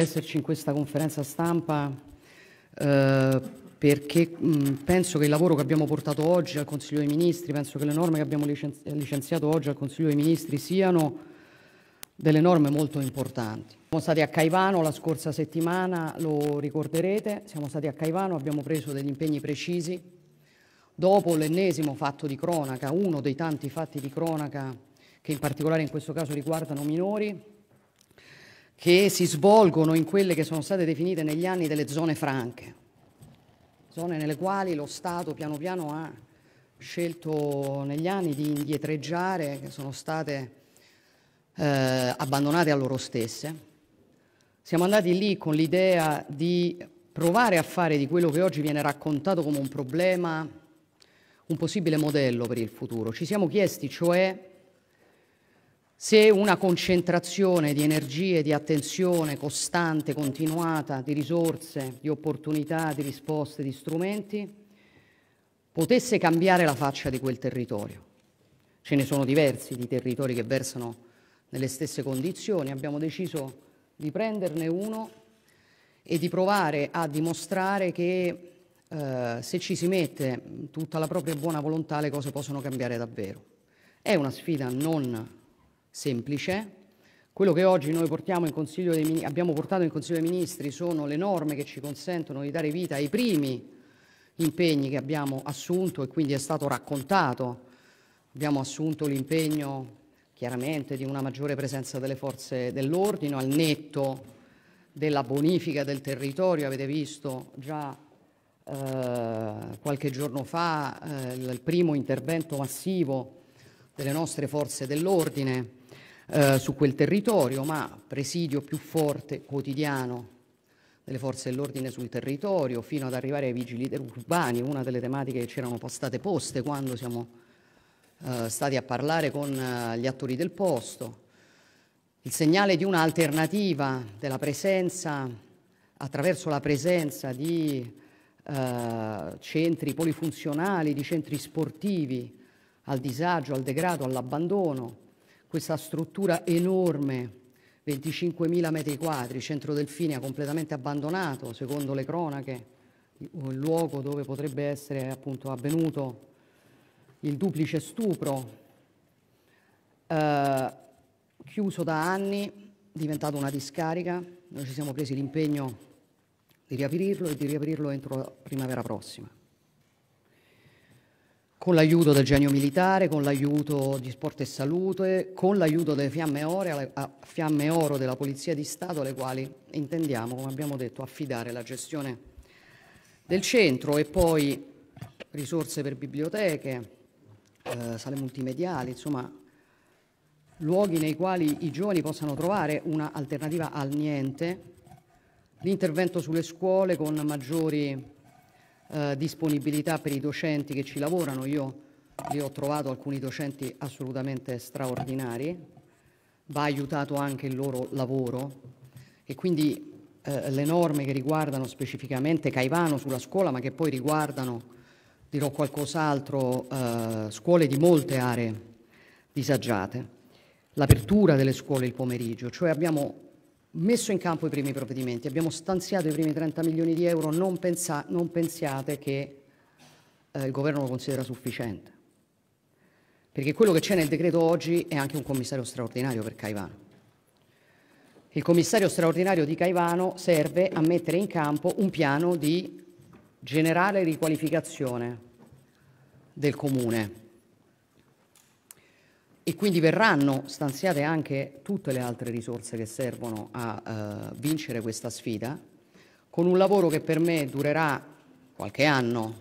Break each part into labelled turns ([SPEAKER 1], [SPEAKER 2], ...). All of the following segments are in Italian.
[SPEAKER 1] esserci in questa conferenza stampa eh, perché mh, mm, penso che il lavoro che abbiamo portato oggi al Consiglio dei Ministri, penso che le norme che abbiamo licenzi licenziato oggi al Consiglio dei Ministri siano delle norme molto importanti. Siamo stati a Caivano la scorsa settimana, lo ricorderete, siamo stati a Caivano, abbiamo preso degli impegni precisi. Dopo l'ennesimo fatto di cronaca, uno dei tanti fatti di cronaca che in particolare in questo caso riguardano minori, che si svolgono in quelle che sono state definite negli anni delle zone franche, zone nelle quali lo Stato piano piano ha scelto negli anni di indietreggiare, che sono state eh, abbandonate a loro stesse. Siamo andati lì con l'idea di provare a fare di quello che oggi viene raccontato come un problema un possibile modello per il futuro. Ci siamo chiesti, cioè, se una concentrazione di energie, di attenzione costante, continuata, di risorse, di opportunità, di risposte, di strumenti, potesse cambiare la faccia di quel territorio. Ce ne sono diversi di territori che versano nelle stesse condizioni, abbiamo deciso di prenderne uno e di provare a dimostrare che eh, se ci si mette tutta la propria buona volontà le cose possono cambiare davvero. È una sfida non semplice. Quello che oggi noi dei, abbiamo portato in Consiglio dei Ministri sono le norme che ci consentono di dare vita ai primi impegni che abbiamo assunto e quindi è stato raccontato. Abbiamo assunto l'impegno chiaramente di una maggiore presenza delle forze dell'ordine al netto della bonifica del territorio, avete visto già eh, qualche giorno fa eh, il primo intervento massivo delle nostre forze dell'ordine eh, su quel territorio, ma presidio più forte quotidiano delle forze dell'ordine sul territorio, fino ad arrivare ai vigili urbani, una delle tematiche che c'erano state poste quando siamo eh, stati a parlare con eh, gli attori del posto. Il segnale di un'alternativa della presenza, attraverso la presenza di eh, centri polifunzionali, di centri sportivi, al disagio, al degrado, all'abbandono, questa struttura enorme 25.000 metri quadri, centro Delfinia completamente abbandonato, secondo le cronache, il luogo dove potrebbe essere appunto avvenuto il duplice stupro, eh, chiuso da anni, diventato una discarica, noi ci siamo presi l'impegno di riaprirlo e di riaprirlo entro la primavera prossima con l'aiuto del genio militare, con l'aiuto di Sport e Salute, con l'aiuto delle fiamme oro, fiamme oro della Polizia di Stato, alle quali intendiamo, come abbiamo detto, affidare la gestione del centro e poi risorse per biblioteche, eh, sale multimediali, insomma luoghi nei quali i giovani possano trovare un'alternativa al niente, l'intervento sulle scuole con maggiori eh, disponibilità per i docenti che ci lavorano. Io li ho trovato alcuni docenti assolutamente straordinari, va aiutato anche il loro lavoro e quindi eh, le norme che riguardano specificamente Caivano sulla scuola, ma che poi riguardano, dirò qualcos'altro, eh, scuole di molte aree disagiate, l'apertura delle scuole il pomeriggio, cioè abbiamo messo in campo i primi provvedimenti, abbiamo stanziato i primi 30 milioni di euro, non, pensa, non pensiate che eh, il governo lo considera sufficiente, perché quello che c'è nel decreto oggi è anche un commissario straordinario per Caivano. Il commissario straordinario di Caivano serve a mettere in campo un piano di generale riqualificazione del comune e quindi verranno stanziate anche tutte le altre risorse che servono a eh, vincere questa sfida, con un lavoro che per me durerà qualche anno,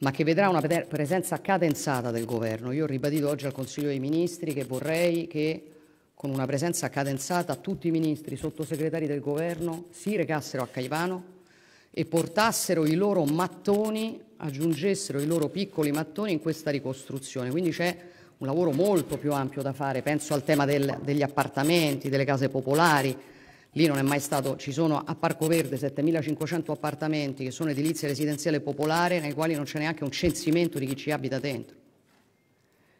[SPEAKER 1] ma che vedrà una presenza cadenzata del governo. Io ho ribadito oggi al Consiglio dei Ministri che vorrei che con una presenza cadenzata tutti i ministri, i sottosegretari del governo si recassero a Caivano e portassero i loro mattoni, aggiungessero i loro piccoli mattoni in questa ricostruzione. Quindi c'è un lavoro molto più ampio da fare, penso al tema del, degli appartamenti, delle case popolari, lì non è mai stato, ci sono a Parco Verde 7.500 appartamenti che sono edilizia residenziale popolare nei quali non c'è neanche un censimento di chi ci abita dentro,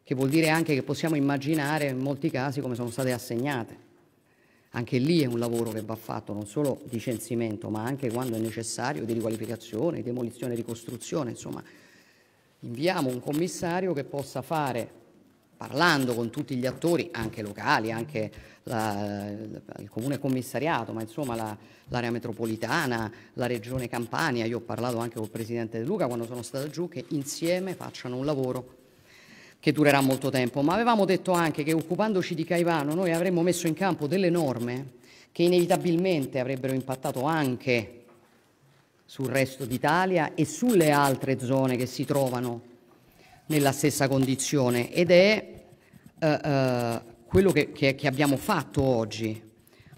[SPEAKER 1] che vuol dire anche che possiamo immaginare in molti casi come sono state assegnate. Anche lì è un lavoro che va fatto non solo di censimento, ma anche quando è necessario di riqualificazione, demolizione, ricostruzione, insomma inviamo un commissario che possa fare parlando con tutti gli attori, anche locali, anche la, il comune commissariato, ma insomma l'area metropolitana, la regione Campania, io ho parlato anche col presidente De Luca quando sono stato giù, che insieme facciano un lavoro che durerà molto tempo, ma avevamo detto anche che occupandoci di Caivano noi avremmo messo in campo delle norme che inevitabilmente avrebbero impattato anche sul resto d'Italia e sulle altre zone che si trovano nella stessa condizione ed è eh, eh, quello che, che, che abbiamo fatto oggi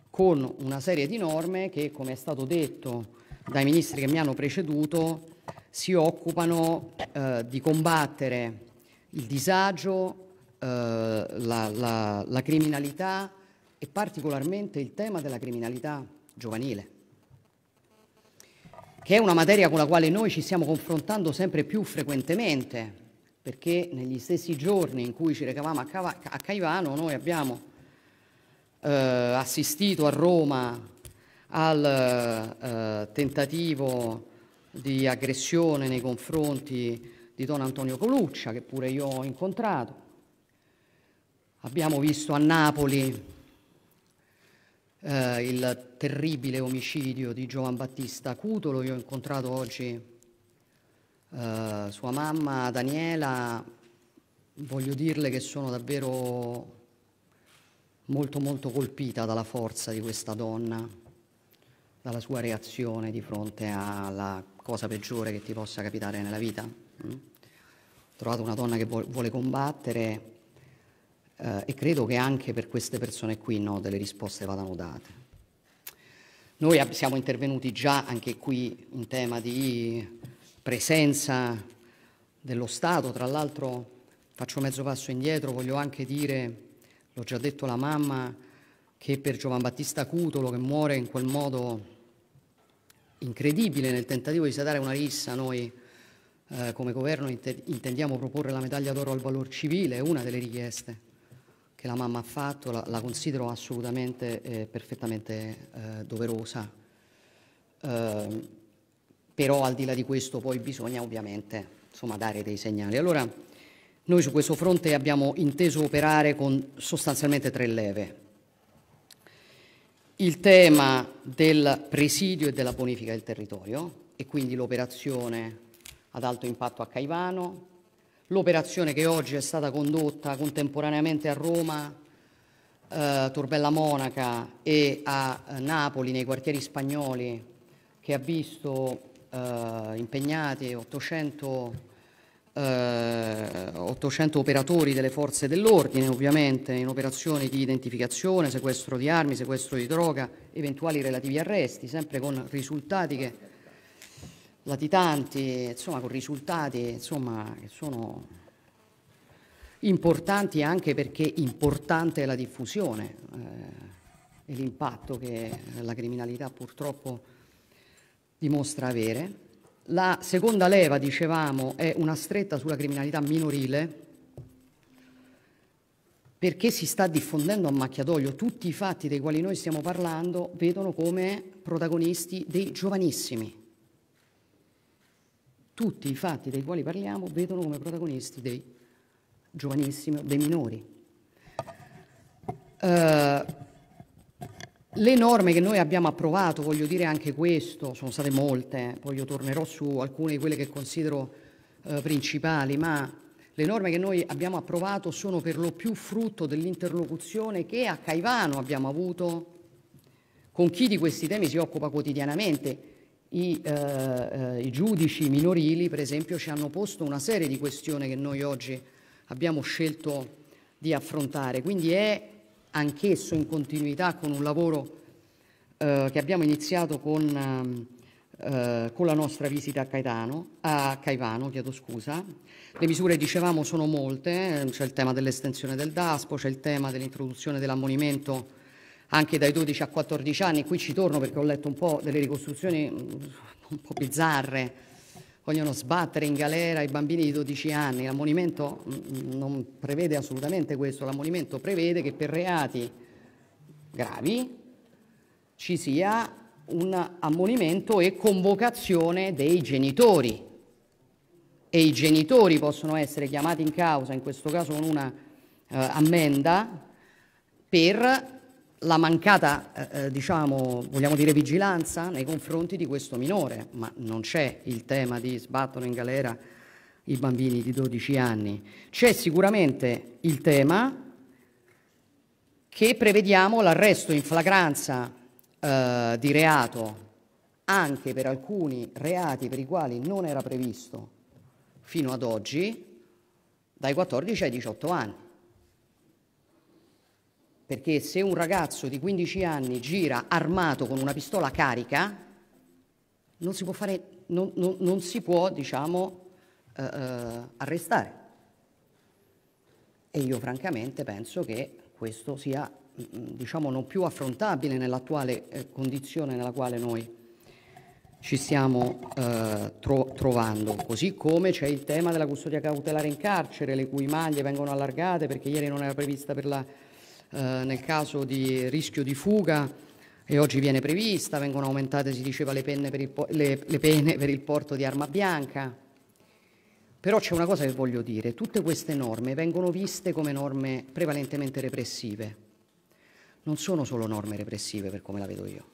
[SPEAKER 1] con una serie di norme che, come è stato detto dai ministri che mi hanno preceduto, si occupano eh, di combattere il disagio, eh, la, la, la, criminalità e particolarmente il tema della criminalità giovanile, che è una materia con la quale noi ci stiamo confrontando sempre più frequentemente perché negli stessi giorni in cui ci recavamo a, Cava- a Caivano noi abbiamo eh, assistito a Roma al eh, tentativo di aggressione nei confronti di Don Antonio Coluccia, che pure io ho incontrato. Abbiamo visto a Napoli eh, il terribile omicidio di Giovan Battista Cutolo, io ho incontrato oggi eh, sua mamma Daniela, voglio dirle che sono davvero molto molto colpita dalla forza di questa donna, dalla sua reazione di fronte alla cosa peggiore che ti possa capitare nella vita. Mm? Trovate una donna che vuole combattere eh, e credo che anche per queste persone qui no, delle risposte vadano date. Noi siamo intervenuti già anche qui in tema di presenza dello Stato. Tra l'altro faccio mezzo passo indietro, voglio anche dire, l'ho già detto alla mamma, che per Giovan Battista Cutolo, che muore in quel modo incredibile nel tentativo di sedare una rissa, noi eh, come governo intendiamo proporre la medaglia d'oro al valor civile, è una delle richieste che la mamma ha fatto, la, la considero assolutamente e eh, perfettamente eh, doverosa. Ehm, però al di là di questo poi bisogna ovviamente insomma, dare dei segnali. Allora, noi su questo fronte abbiamo inteso operare con sostanzialmente tre leve. Il tema del presidio e della bonifica del territorio e quindi l'operazione ad alto impatto a Caivano, l'operazione che oggi è stata condotta contemporaneamente a Roma, eh, Torbella Monaca e a eh, Napoli nei quartieri spagnoli che ha visto eh, impegnate 800, eh, 800 operatori delle forze dell'ordine, ovviamente in operazioni di identificazione, sequestro di armi, sequestro di droga, eventuali relativi arresti, sempre con risultati che latitanti, insomma con risultati insomma, che sono importanti anche perché importante è la diffusione eh, e l'impatto che la criminalità purtroppo dimostra avere. La seconda leva, dicevamo, è una stretta sulla criminalità minorile perché si sta diffondendo a macchia d'olio. Tutti i fatti dei quali noi stiamo parlando vedono come protagonisti dei giovanissimi. Tutti i fatti dei quali parliamo vedono come protagonisti dei giovanissimi dei minori. Uh, le norme che noi abbiamo approvato, voglio dire anche questo, sono state molte, poi io tornerò su alcune di quelle che considero eh, principali, ma le norme che noi abbiamo approvato sono per lo più frutto dell'interlocuzione che a Caivano abbiamo avuto con chi di questi temi si occupa quotidianamente. I, eh, eh I, giudici minorili, per esempio, ci hanno posto una serie di questioni che noi oggi abbiamo scelto di affrontare. Quindi è anch'esso in continuità con un lavoro eh, che abbiamo iniziato con, eh, eh, con, la nostra visita a, Caetano, a Caivano. Chiedo Scusa. Le misure, dicevamo, sono molte, eh, c'è il tema dell'estensione del DASPO, c'è il tema dell'introduzione dell'ammonimento anche dai 12 a 14 anni, qui ci torno perché ho letto un po' delle ricostruzioni mm, un po' bizzarre vogliono sbattere in galera i bambini di 12 anni. L'ammonimento mm, non prevede assolutamente questo, l'ammonimento prevede che per reati gravi ci sia un ammonimento e convocazione dei genitori e i genitori possono essere chiamati in causa, in questo caso con una eh, ammenda, per la mancata, eh, eh, diciamo, vogliamo dire vigilanza nei confronti di questo minore, ma non c'è il tema di sbattono in galera i bambini di 12 anni, c'è sicuramente il tema che prevediamo l'arresto in flagranza eh, di reato anche per alcuni reati per i quali non era previsto fino ad oggi dai 14 ai 18 anni. Perché se un ragazzo di 15 anni gira armato con una pistola carica, non si può, fare, non, non, non si può diciamo, eh, eh arrestare. E io francamente penso che questo sia mm, mm, diciamo, non più affrontabile nell'attuale eh, condizione nella quale noi ci stiamo eh, tro trovando, così come c'è il tema della custodia cautelare in carcere, le cui maglie vengono allargate perché ieri non era prevista per la eh, nel caso di rischio di fuga e oggi viene prevista, vengono aumentate, si diceva, le, il, le, le pene per il porto di arma bianca. Però c'è una cosa che voglio dire, tutte queste norme vengono viste come norme prevalentemente repressive. Non sono solo norme repressive per come la vedo io,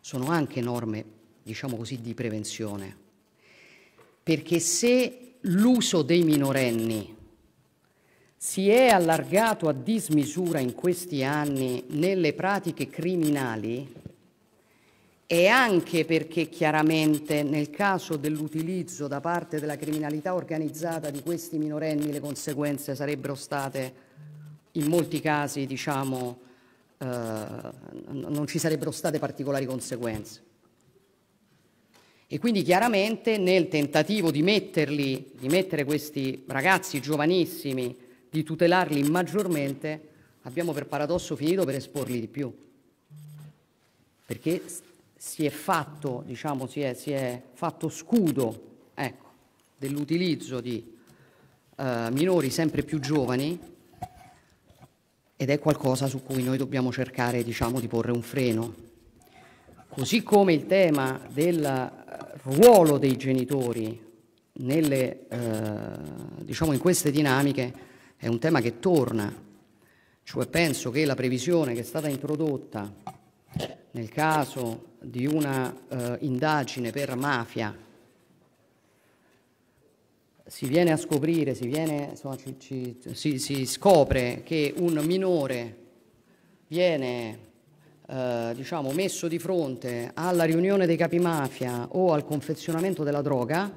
[SPEAKER 1] sono anche norme, diciamo così, di prevenzione. Perché se l'uso dei minorenni si è allargato a dismisura in questi anni nelle pratiche criminali e anche perché chiaramente nel caso dell'utilizzo da parte della criminalità organizzata di questi minorenni le conseguenze sarebbero state in molti casi, diciamo, eh, non ci sarebbero state particolari conseguenze. E quindi chiaramente nel tentativo di, metterli, di mettere questi ragazzi giovanissimi di tutelarli maggiormente, abbiamo per paradosso finito per esporli di più. Perché si è fatto, diciamo, si è, si è fatto scudo ecco, dell'utilizzo di eh, minori sempre più giovani ed è qualcosa su cui noi dobbiamo cercare diciamo, di porre un freno. Così come il tema del eh, ruolo dei genitori nelle, eh, diciamo in queste dinamiche è un tema che torna, cioè penso che la previsione che è stata introdotta nel caso di una eh, indagine per mafia si viene a scoprire, si, viene, insomma, ci, ci, si, si scopre che un minore viene eh, diciamo, messo di fronte alla riunione dei capi mafia o al confezionamento della droga,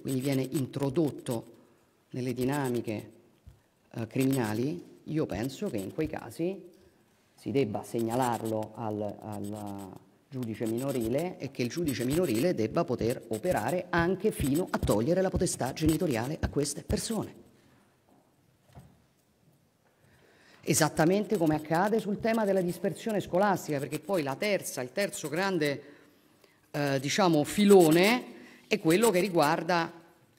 [SPEAKER 1] quindi viene introdotto nelle dinamiche eh, criminali, io penso che in quei casi si debba segnalarlo al, al eh, giudice minorile e che il giudice minorile debba poter operare anche fino a togliere la potestà genitoriale a queste persone. Esattamente come accade sul tema della dispersione scolastica, perché poi la terza, il terzo grande eh, diciamo, filone è quello che riguarda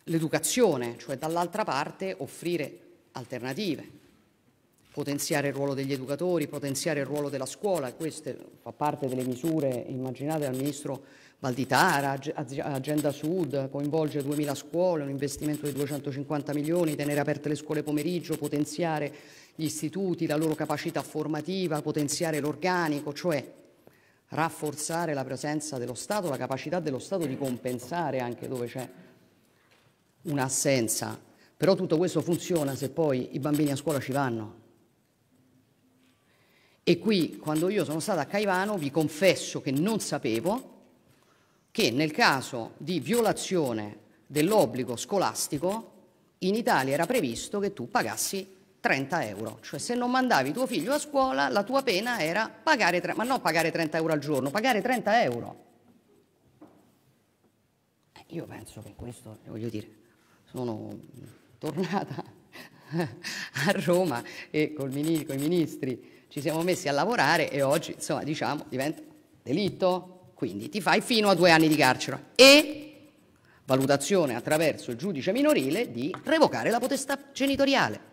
[SPEAKER 1] l'educazione, cioè dall'altra parte offrire alternative, potenziare il ruolo degli educatori, potenziare il ruolo della scuola, queste fa parte delle misure immaginate dal ministro Valditara, Agenda Sud, coinvolge 2.000 scuole, un investimento di 250 milioni, tenere aperte le scuole pomeriggio, potenziare gli istituti, la loro capacità formativa, potenziare l'organico, cioè rafforzare la presenza dello Stato, la capacità dello Stato di compensare anche dove c'è un'assenza, però tutto questo funziona se poi i bambini a scuola ci vanno. E qui, quando io sono stata a Caivano, vi confesso che non sapevo che nel caso di violazione dell'obbligo scolastico in Italia era previsto che tu pagassi 30 euro, cioè se non mandavi tuo figlio a scuola la tua pena era pagare, ma non pagare 30 euro al giorno, pagare 30 euro. Eh, io penso che questo, voglio dire, sono tornata a Roma e con i ministri ci siamo messi a lavorare e oggi, insomma, diciamo, diventa delitto, quindi ti fai fino a due anni di carcere e valutazione attraverso il giudice minorile di revocare la potestà genitoriale.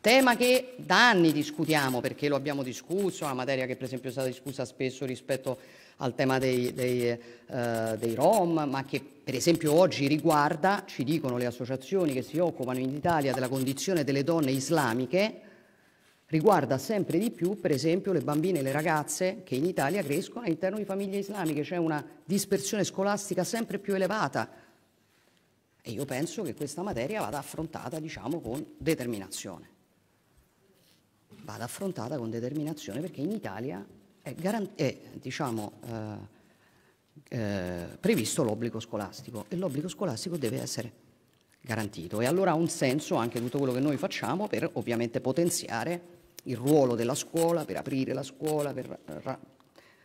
[SPEAKER 1] Tema che da anni discutiamo perché lo abbiamo discusso, una materia che per esempio è stata discussa spesso rispetto a al tema dei, dei, eh, dei Rom, ma che per esempio oggi riguarda, ci dicono le associazioni che si occupano in Italia della condizione delle donne islamiche, riguarda sempre di più per esempio le bambine e le ragazze che in Italia crescono all'interno di famiglie islamiche, c'è una dispersione scolastica sempre più elevata. E io penso che questa materia vada affrontata, diciamo, con determinazione. Vada affrontata con determinazione perché in Italia è, è diciamo, eh, eh, previsto l'obbligo scolastico e l'obbligo scolastico deve essere garantito. E allora ha un senso anche tutto quello che noi facciamo per ovviamente potenziare il ruolo della scuola, per aprire la scuola, per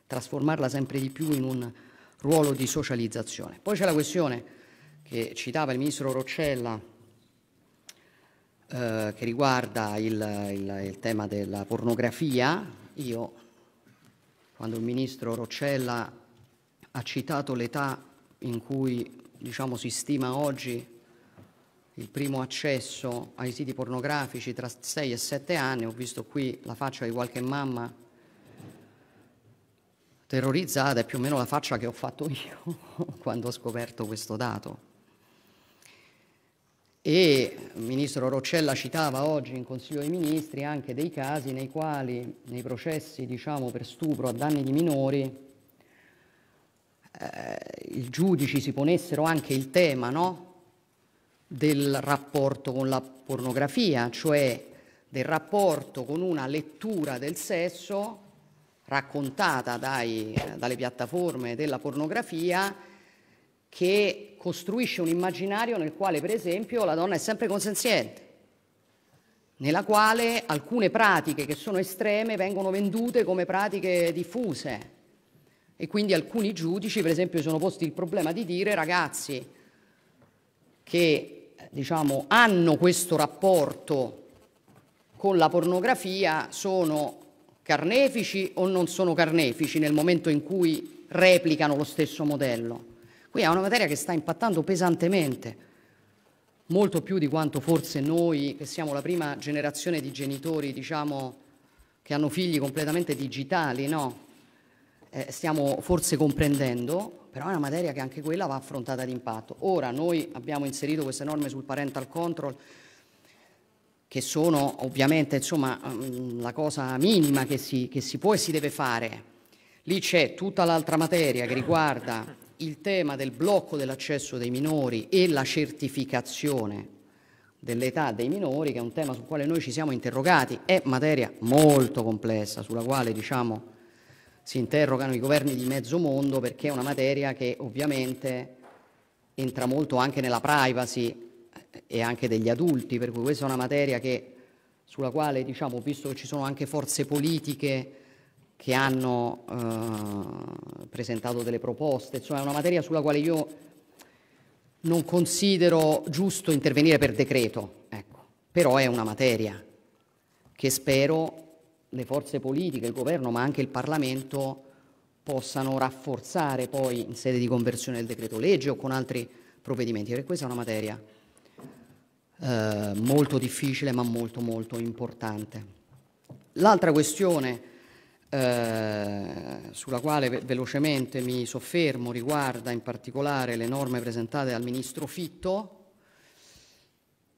[SPEAKER 1] trasformarla sempre di più in un ruolo di socializzazione. Poi c'è la questione che citava il ministro Roccella eh, che riguarda il, il, il, tema della pornografia. Io quando il ministro Roccella ha citato l'età in cui diciamo, si stima oggi il primo accesso ai siti pornografici tra 6 e 7 anni, ho visto qui la faccia di qualche mamma terrorizzata, è più o meno la faccia che ho fatto io quando ho scoperto questo dato e il ministro Roccella citava oggi in Consiglio dei Ministri anche dei casi nei quali nei processi diciamo, per stupro a danni di minori eh, i giudici si ponessero anche il tema no? del rapporto con la pornografia, cioè del rapporto con una lettura del sesso raccontata dai, dalle piattaforme della pornografia che costruisce un immaginario nel quale, per esempio, la donna è sempre consenziente, nella quale alcune pratiche che sono estreme vengono vendute come pratiche diffuse. E quindi alcuni giudici, per esempio, sono posti il problema di dire ragazzi che diciamo, hanno questo rapporto con la pornografia sono carnefici o non sono carnefici nel momento in cui replicano lo stesso modello. Qui è una materia che sta impattando pesantemente, molto più di quanto forse noi, che siamo la prima generazione di genitori, diciamo, che hanno figli completamente digitali, no? eh, stiamo forse comprendendo, però è una materia che anche quella va affrontata d'impatto. Ora noi abbiamo inserito queste norme sul parental control che sono ovviamente insomma, mm, la cosa minima che si, che si può e si deve fare. Lì c'è tutta l'altra materia che riguarda il tema del blocco dell'accesso dei minori e la certificazione dell'età dei minori, che è un tema sul quale noi ci siamo interrogati, è materia molto complessa, sulla quale diciamo, si interrogano i governi di mezzo mondo, perché è una materia che ovviamente entra molto anche nella privacy eh, e anche degli adulti, per cui questa è una materia che, sulla quale, diciamo, visto che ci sono anche forze politiche, che hanno eh, presentato delle proposte, insomma è una materia sulla quale io non considero giusto intervenire per decreto, ecco. però è una materia che spero le forze politiche, il governo, ma anche il Parlamento possano rafforzare poi in sede di conversione del decreto legge o con altri provvedimenti, perché questa è una materia eh, molto difficile ma molto molto importante. L'altra questione eh, sulla quale velocemente mi soffermo, riguarda in particolare le norme presentate dal Ministro Fitto,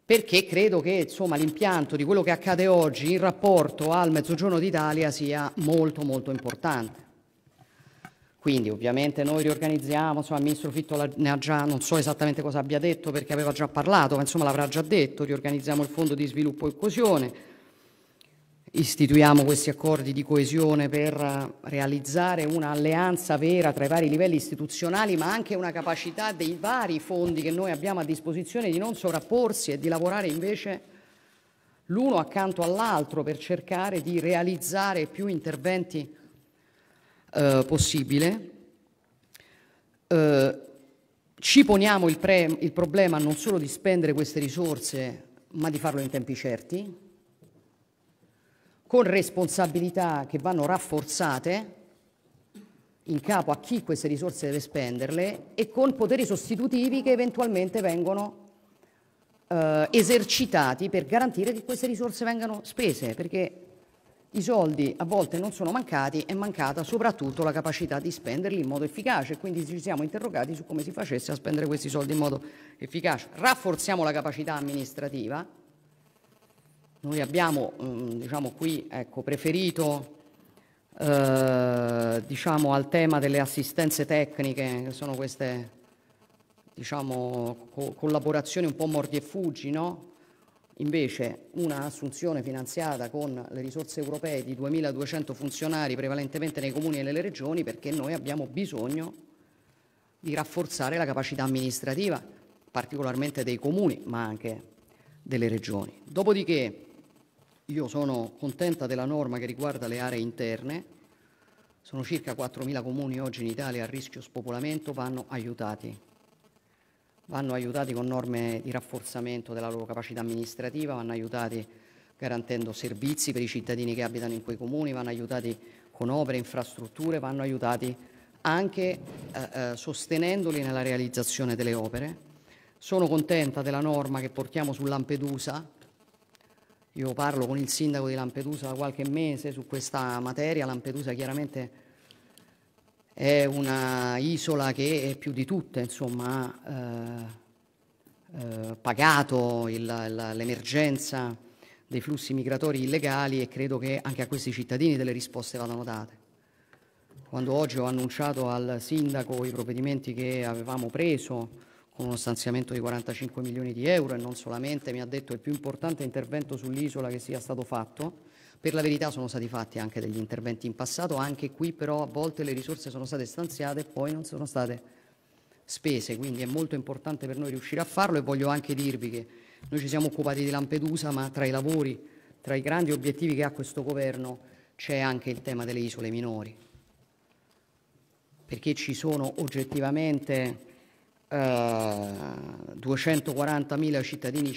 [SPEAKER 1] perché credo che l'impianto di quello che accade oggi in rapporto al Mezzogiorno d'Italia sia molto molto importante. Quindi ovviamente noi riorganizziamo, insomma il ministro Fitto ne ha già, non so esattamente cosa abbia detto perché aveva già parlato, ma insomma l'avrà già detto, riorganizziamo il fondo di sviluppo e coesione, istituiamo questi accordi di coesione per eh, realizzare un'alleanza vera tra i vari livelli istituzionali, ma anche una capacità dei vari fondi che noi abbiamo a disposizione di non sovrapporsi e di lavorare invece l'uno accanto all'altro per cercare di realizzare più interventi eh, possibile. Eh, ci poniamo il, il problema non solo di spendere queste risorse, ma di farlo in tempi certi, con responsabilità che vanno rafforzate in capo a chi queste risorse deve spenderle e con poteri sostitutivi che eventualmente vengono eh, esercitati per garantire che queste risorse vengano spese, perché i soldi a volte non sono mancati, è mancata soprattutto la capacità di spenderli in modo efficace, quindi ci siamo interrogati su come si facesse a spendere questi soldi in modo efficace. Rafforziamo la capacità amministrativa, noi abbiamo mm, diciamo, qui ecco, preferito eh, diciamo, al tema delle assistenze tecniche, che sono queste diciamo, co collaborazioni un po' mordi e fuggi, no? Invece assunzione finanziata con le risorse europee di 2.200 funzionari prevalentemente nei comuni e nelle regioni perché noi abbiamo bisogno di rafforzare la capacità amministrativa, particolarmente dei comuni ma anche delle regioni. Dopodiché io sono contenta della norma che riguarda le aree interne. Sono circa 4.000 comuni oggi in Italia a rischio spopolamento, vanno aiutati. Vanno aiutati con norme di rafforzamento della loro capacità amministrativa, vanno aiutati garantendo servizi per i cittadini che abitano in quei comuni, vanno aiutati con opere, infrastrutture, vanno aiutati anche eh, eh sostenendoli nella realizzazione delle opere. Sono contenta della norma che portiamo su Lampedusa, io parlo con il sindaco di Lampedusa da qualche mese su questa materia. Lampedusa chiaramente è una isola che più di tutte insomma, ha eh, eh, pagato l'emergenza dei flussi migratori illegali e credo che anche a questi cittadini delle risposte vadano date. Quando oggi ho annunciato al sindaco i provvedimenti che avevamo preso, con uno stanziamento di 45 milioni di euro e non solamente, mi ha detto, il più importante intervento sull'isola che sia stato fatto. Per la verità sono stati fatti anche degli interventi in passato, anche qui però a volte le risorse sono state stanziate e poi non sono state spese, quindi è molto importante per noi riuscire a farlo e voglio anche dirvi che noi ci siamo occupati di Lampedusa, ma tra i lavori, tra i grandi obiettivi che ha questo governo c'è anche il tema delle isole minori, perché ci sono oggettivamente 240.000 eh, cittadini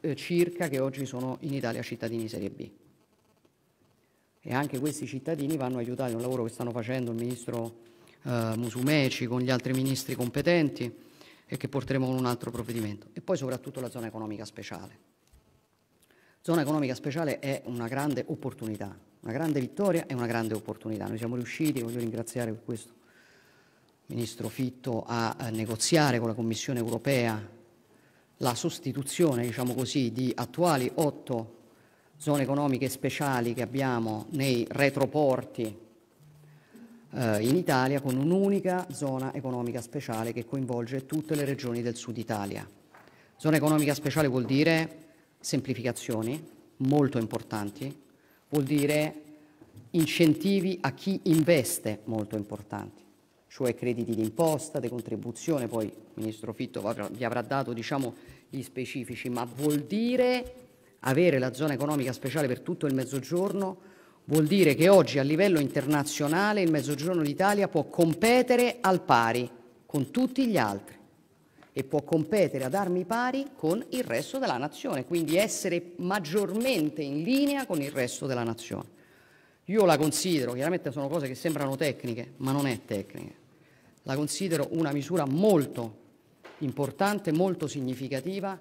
[SPEAKER 1] eh, circa che oggi sono in Italia cittadini serie B. E anche questi cittadini vanno aiutati, è un lavoro che stanno facendo il ministro eh, Musumeci con gli altri ministri competenti e che porteremo con un altro provvedimento. E poi soprattutto la zona economica speciale. Zona economica speciale è una grande opportunità, una grande vittoria e una grande opportunità. Noi siamo riusciti, voglio ringraziare per questo ministro Fitto a negoziare con la Commissione europea la sostituzione diciamo così, di attuali otto zone economiche speciali che abbiamo nei retroporti eh, in Italia con un'unica zona economica speciale che coinvolge tutte le regioni del sud Italia. Zona economica speciale vuol dire semplificazioni molto importanti, vuol dire incentivi a chi investe molto importanti cioè crediti d'imposta, decontribuzione, poi il ministro Fitto vi avrà dato diciamo, gli specifici, ma vuol dire avere la zona economica speciale per tutto il Mezzogiorno, vuol dire che oggi a livello internazionale il Mezzogiorno d'Italia può competere al pari con tutti gli altri e può competere ad armi pari con il resto della nazione, quindi essere maggiormente in linea con il resto della nazione. Io la considero, chiaramente sono cose che sembrano tecniche, ma non è tecniche la considero una misura molto importante, molto significativa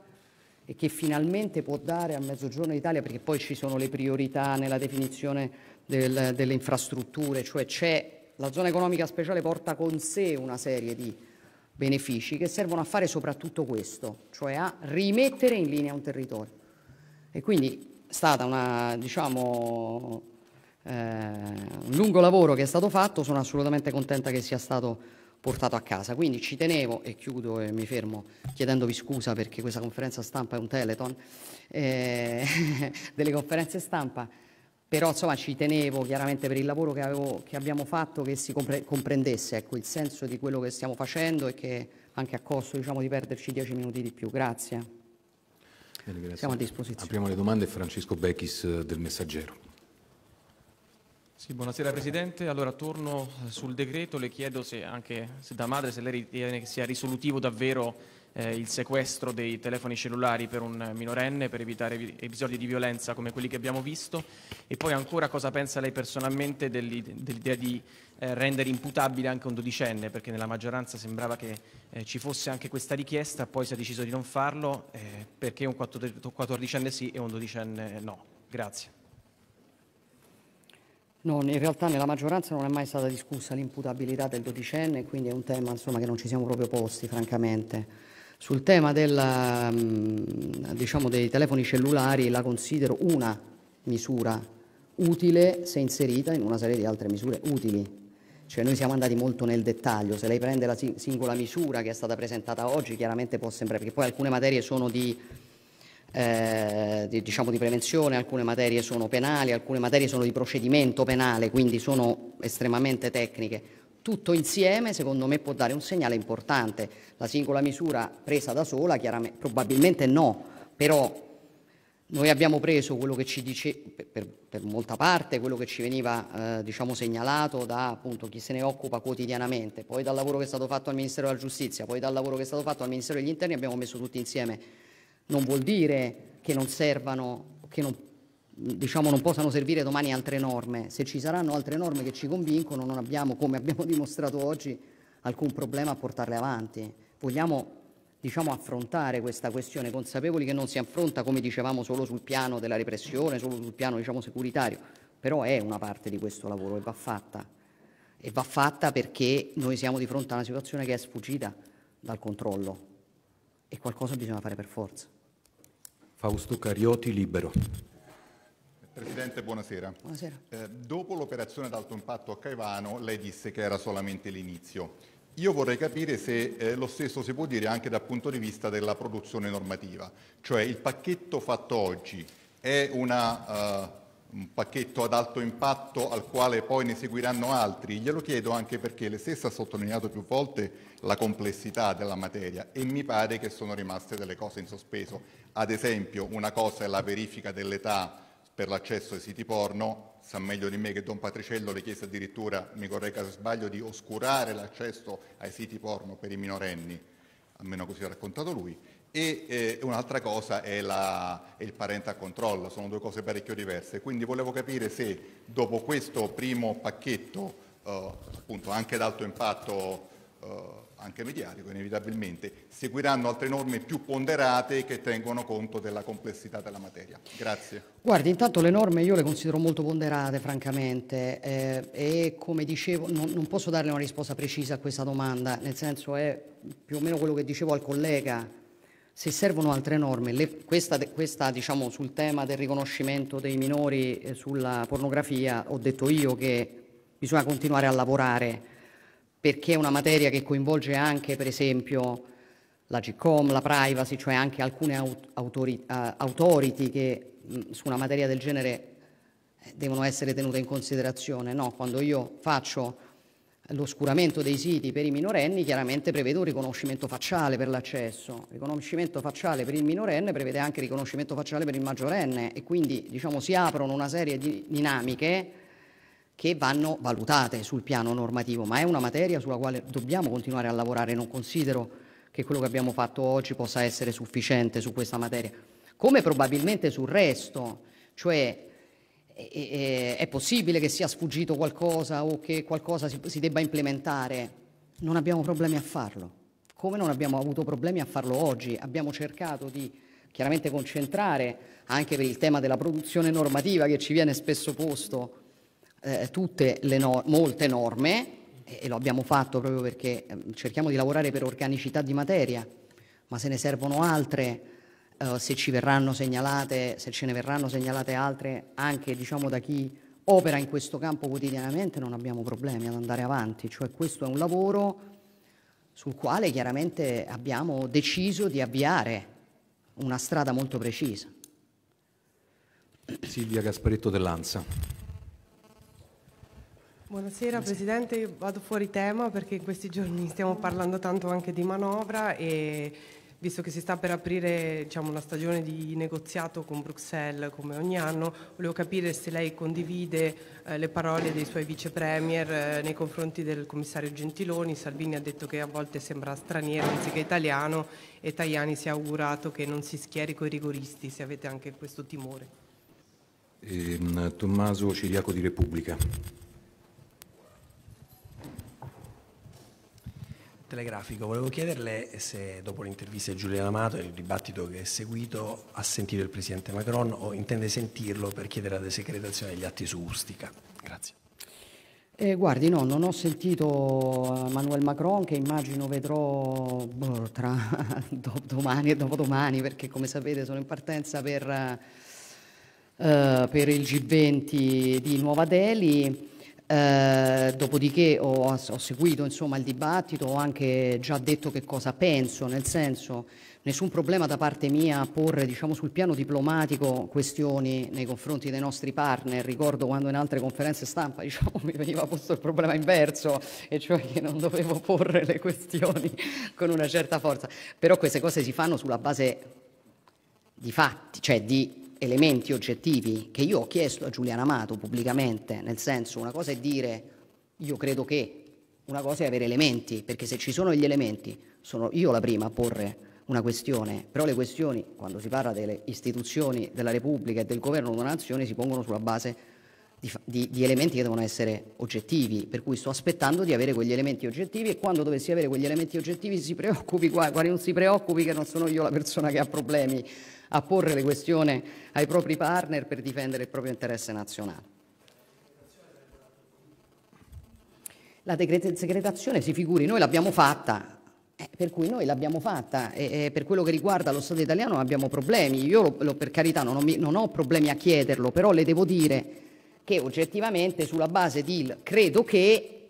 [SPEAKER 1] e che finalmente può dare a Mezzogiorno d'Italia, perché poi ci sono le priorità nella definizione del, delle infrastrutture, cioè c'è la zona economica speciale porta con sé una serie di benefici che servono a fare soprattutto questo, cioè a rimettere in linea un territorio. E quindi è stato diciamo, eh, un lungo lavoro che è stato fatto, sono assolutamente contenta che sia stato fatto portato a casa. Quindi ci tenevo, e chiudo e mi fermo chiedendovi scusa perché questa conferenza stampa è un teleton eh, delle conferenze stampa, però insomma ci tenevo chiaramente per il lavoro che, avevo, che abbiamo fatto che si compre- comprendesse ecco, il senso di quello che stiamo facendo e che anche a costo diciamo, di perderci dieci minuti di più. Grazie.
[SPEAKER 2] Bene, grazie. Siamo a disposizione. Apriamo le domande. Francesco Bechis eh, del Messaggero.
[SPEAKER 3] Sì, buonasera Presidente, allora torno eh, sul decreto, le chiedo se anche se da madre se lei ritiene che sia risolutivo davvero eh, il sequestro dei telefoni cellulari per un minorenne per evitare episodi di violenza come quelli che abbiamo visto e poi ancora cosa pensa lei personalmente dell'idea di eh, rendere imputabile anche un dodicenne perché nella maggioranza sembrava che eh, ci fosse anche questa richiesta, poi si è deciso di non farlo eh, perché un quattordicenne sì e un dodicenne no. Grazie.
[SPEAKER 1] No, in realtà nella maggioranza non è mai stata discussa l'imputabilità del dodicenne, quindi è un tema insomma, che non ci siamo proprio posti, francamente. Sul tema della, mm, diciamo, dei telefoni cellulari la considero una misura utile se inserita in una serie di altre misure utili. Cioè noi siamo andati molto nel dettaglio, se lei prende la singola misura che è stata presentata oggi, chiaramente può sembrare, perché poi alcune materie sono di eh, di, diciamo di prevenzione, alcune materie sono penali, alcune materie sono di procedimento penale, quindi sono estremamente tecniche. Tutto insieme, secondo me, può dare un segnale importante. La singola misura presa da sola, chiaramente, probabilmente no, però noi abbiamo preso quello che ci dice, per, per molta parte, quello che ci veniva eh, diciamo segnalato da appunto, chi se ne occupa quotidianamente, poi dal lavoro che è stato fatto al Ministero della Giustizia, poi dal lavoro che è stato fatto al Ministero degli Interni, abbiamo messo tutti insieme non vuol dire che non servano, che non, diciamo, non possano servire domani altre norme. Se ci saranno altre norme che ci convincono, non abbiamo, come abbiamo dimostrato oggi, alcun problema a portarle avanti. Vogliamo diciamo, affrontare questa questione, consapevoli che non si affronta, come dicevamo, solo sul piano della repressione, solo sul piano diciamo, securitario, però è una parte di questo lavoro e va fatta. E va fatta perché noi siamo di fronte a una situazione che è sfuggita dal controllo
[SPEAKER 3] e
[SPEAKER 2] qualcosa bisogna fare
[SPEAKER 3] per forza. Fausto Carioti, Libero.
[SPEAKER 2] Presidente, buonasera. buonasera. Eh, dopo l'operazione ad alto impatto a Caivano, lei disse che era solamente l'inizio. Io vorrei capire se eh, lo stesso si può dire anche dal punto di vista della produzione normativa, cioè il pacchetto fatto oggi è una, uh, un pacchetto ad alto impatto al quale poi ne seguiranno altri. Glielo chiedo anche perché lei stessa ha sottolineato più volte la complessità della materia e mi pare che sono rimaste delle cose in sospeso. Ad esempio una cosa è la verifica dell'età per l'accesso ai siti porno, sa meglio di me che Don Patriciello le chiese addirittura, mi corregga se sbaglio, di oscurare l'accesso ai siti porno per i minorenni, almeno così ha raccontato lui, e eh, un'altra cosa è, la, è il parental control, sono due cose parecchio diverse, quindi volevo capire se dopo questo primo pacchetto, eh, appunto anche d'alto impatto, eh, anche mediatico inevitabilmente, seguiranno altre norme più ponderate che tengono conto della complessità della materia. Grazie.
[SPEAKER 1] Guardi, intanto le norme io le considero molto ponderate francamente eh, e come dicevo non, non posso darle una risposta precisa a questa domanda, nel senso è più o meno quello che dicevo al collega, se servono altre norme, le, questa, questa, diciamo sul tema del riconoscimento dei minori eh, sulla pornografia ho detto io che bisogna continuare a lavorare perché è una materia che coinvolge anche, per esempio, la GCOM, la privacy, cioè anche alcune autori, uh, authority che mh, mm, su una materia del genere eh, devono essere tenute in considerazione. No? Quando io faccio l'oscuramento dei siti per i minorenni, chiaramente prevedo un riconoscimento facciale per l'accesso. Riconoscimento facciale per il minorenne prevede anche riconoscimento facciale per il maggiorenne e quindi diciamo, si aprono una serie di dinamiche che vanno valutate sul piano normativo, ma è una materia sulla quale dobbiamo continuare a lavorare. Non considero che quello che abbiamo fatto oggi possa essere sufficiente su questa materia, come probabilmente sul resto, cioè è possibile che sia sfuggito qualcosa o che qualcosa si debba implementare, non abbiamo problemi a farlo, come non abbiamo avuto problemi a farlo oggi, abbiamo cercato di chiaramente concentrare anche per il tema della produzione normativa che ci viene spesso posto eh, tutte le no- molte norme, e lo abbiamo fatto proprio perché ehm, cerchiamo di lavorare per organicità di materia, ma se ne servono altre, eh, se ci verranno segnalate, se ce ne verranno segnalate altre anche diciamo, da chi opera in questo campo quotidianamente, non abbiamo problemi ad andare avanti. Cioè questo è un lavoro sul quale chiaramente abbiamo deciso di avviare una strada molto precisa.
[SPEAKER 2] Silvia Gasparetto dell'Ansa.
[SPEAKER 4] Buonasera Presidente, vado fuori tema perché in questi giorni stiamo parlando tanto anche di manovra e visto che si sta per aprire diciamo, una stagione di negoziato con Bruxelles come ogni anno, volevo capire se lei condivide eh, le parole dei suoi vice premier eh, nei confronti del commissario Gentiloni. Salvini ha detto che a volte sembra straniero anziché italiano e Tajani si è augurato che non si schieri coi rigoristi, se avete anche questo timore.
[SPEAKER 3] Eh, Tommaso Ciriaco di Repubblica.
[SPEAKER 5] telegrafico, volevo chiederle se dopo l'intervista di Giulia D'Amato e il dibattito che è seguito ha sentito il Presidente Macron o intende sentirlo
[SPEAKER 3] per chiedere la desecretazione degli atti su Ustica. Grazie.
[SPEAKER 1] Eh, guardi, no, non ho sentito eh, Manuel Macron che immagino vedrò boh, tra do, domani e dopodomani perché come sapete sono in partenza per, eh, per il G20 di Nuova Delhi. Eh, dopodiché ho, ho seguito insomma, il dibattito, ho anche già detto che cosa penso, nel senso nessun problema da parte mia a porre diciamo, sul piano diplomatico questioni nei confronti dei nostri partner. Ricordo quando in altre conferenze stampa diciamo, mi veniva posto il problema inverso, e cioè che non dovevo porre le questioni con una certa forza. Però queste cose si fanno sulla base di fatti, cioè di elementi oggettivi che io ho chiesto a Giuliano Amato pubblicamente, nel senso una cosa è dire io credo che, una cosa è avere elementi, perché se ci sono gli elementi sono io la prima a porre una questione, però le questioni quando si parla delle istituzioni della Repubblica e del governo di una nazione si pongono sulla base di, di, di elementi che devono essere oggettivi, per cui sto aspettando di avere quegli elementi oggettivi e quando dovessi avere quegli elementi oggettivi si preoccupi qua, non si preoccupi che non sono io la persona che ha problemi a porre le questioni ai propri partner per difendere il proprio interesse nazionale. La decretazione si figuri, noi l'abbiamo fatta, eh, per cui noi l'abbiamo fatta e, e, per quello che riguarda lo Stato italiano abbiamo problemi. Io lo, lo, per carità non ho, non ho, problemi a chiederlo, però le devo dire che oggettivamente sulla base di credo che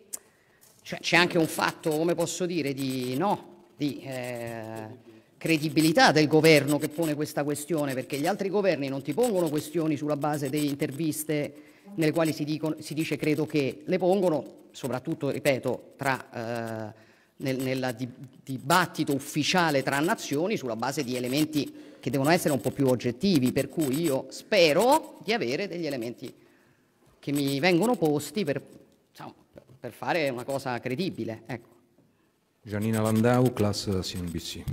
[SPEAKER 1] cioè, c'è anche un fatto, come posso dire, di no, di, eh, credibilità del governo che pone questa questione, perché gli altri governi non ti pongono questioni sulla base delle interviste nelle quali si, dicono, si dice credo che, le pongono soprattutto, ripeto, tra, eh, nel, nel dibattito ufficiale tra nazioni sulla base di elementi che devono essere un po' più oggettivi, per cui io spero di avere degli elementi che mi vengono posti per, diciamo, per fare una cosa credibile. Ecco.
[SPEAKER 2] Giannina Landau, class CNBC.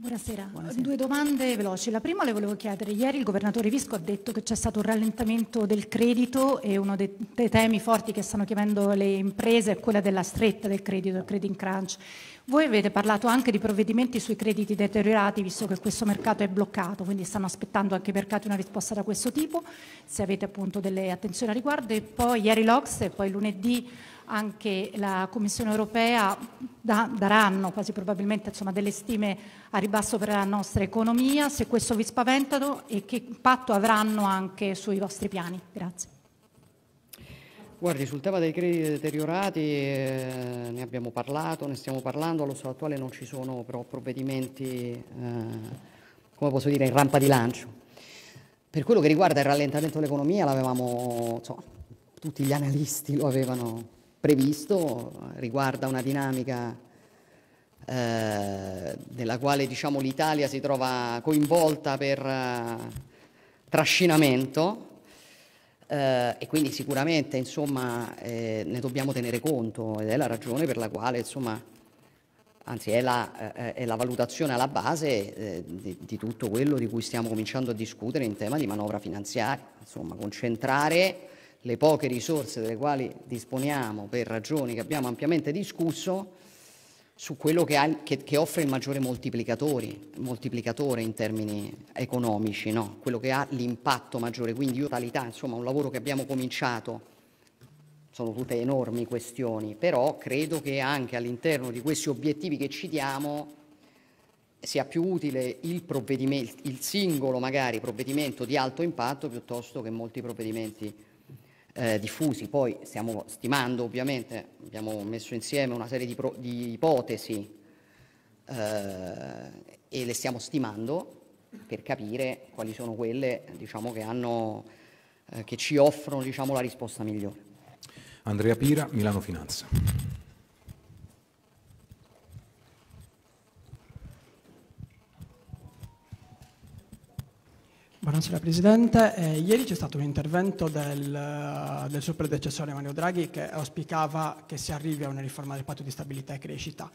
[SPEAKER 4] Buonasera. Buonasera. Due domande veloci. La prima le volevo chiedere. Ieri il governatore Visco ha detto che c'è stato un rallentamento del credito e uno dei, dei temi forti che stanno chiamando le imprese è quella della stretta del credito, il credit crunch. Voi avete parlato anche di provvedimenti sui crediti deteriorati, visto che questo mercato è bloccato, quindi stanno aspettando anche i mercati una risposta da questo tipo, se avete appunto delle attenzioni a riguardo. E poi ieri l'Ox e poi lunedì anche la Commissione europea da, daranno quasi probabilmente insomma, delle stime a ribasso per la nostra economia, se questo vi spaventano e che impatto avranno anche sui vostri piani. Grazie.
[SPEAKER 1] Guardi, sul tema dei crediti deteriorati eh, ne abbiamo parlato, ne stiamo parlando, allo stato attuale non ci sono però provvedimenti, eh, come posso dire, in rampa di lancio. Per quello che riguarda il rallentamento dell'economia, tutti gli analisti lo avevano previsto riguarda una dinamica eh, nella quale diciamo, l'Italia si trova coinvolta per eh, trascinamento eh, e quindi sicuramente insomma, eh, ne dobbiamo tenere conto ed è la ragione per la quale insomma, anzi è la, eh, è la, valutazione alla base eh, di, di, tutto quello di cui stiamo cominciando a discutere in tema di manovra finanziaria, insomma concentrare le poche risorse delle quali disponiamo per ragioni che abbiamo ampiamente discusso su quello che, ha, che, che offre il maggiore moltiplicatore in termini economici, no? quello che ha l'impatto maggiore. Quindi io totalità, insomma, un lavoro che abbiamo cominciato, sono tutte enormi questioni, però credo che anche all'interno di questi obiettivi che ci diamo sia più utile il, il singolo magari provvedimento di alto impatto piuttosto che molti provvedimenti eh, diffusi. Poi stiamo stimando, ovviamente, abbiamo messo insieme una serie di, pro, di ipotesi eh, e le stiamo stimando per capire quali sono quelle diciamo, che, hanno, eh, che, ci offrono diciamo, la risposta
[SPEAKER 3] migliore. Andrea Pira, Milano Finanza.
[SPEAKER 4] Buonasera Presidente, eh, ieri c'è stato un intervento del, del, suo predecessore Mario Draghi che auspicava che si arrivi a una riforma del patto di stabilità e crescita.